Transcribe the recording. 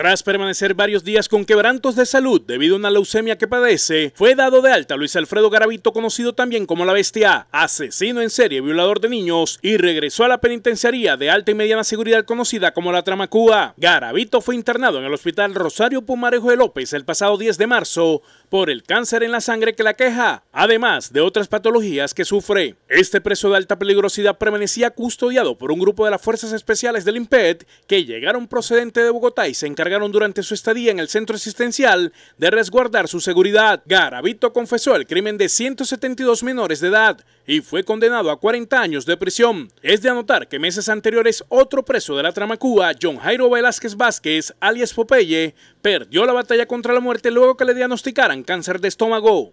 Tras permanecer varios días con quebrantos de salud debido a una leucemia que padece, fue dado de alta Luis Alfredo Garavito, conocido también como La Bestia, asesino en serie, violador de niños, y regresó a la penitenciaría de alta y mediana seguridad conocida como La Tramacúa. Garavito fue internado en el Hospital Rosario Pumarejo de López el pasado 10 de marzo por el cáncer en la sangre que la queja, además de otras patologías que sufre. Este preso de alta peligrosidad permanecía custodiado por un grupo de las Fuerzas Especiales del IMPED que llegaron procedente de Bogotá y se encargaron durante su estadía en el centro asistencial de resguardar su seguridad. Garavito confesó el crimen de 172 menores de edad y fue condenado a 40 años de prisión. Es de anotar que meses anteriores otro preso de la trama Cuba, John Jairo Velázquez Vázquez, alias Popeye, perdió la batalla contra la muerte luego que le diagnosticaran cáncer de estómago.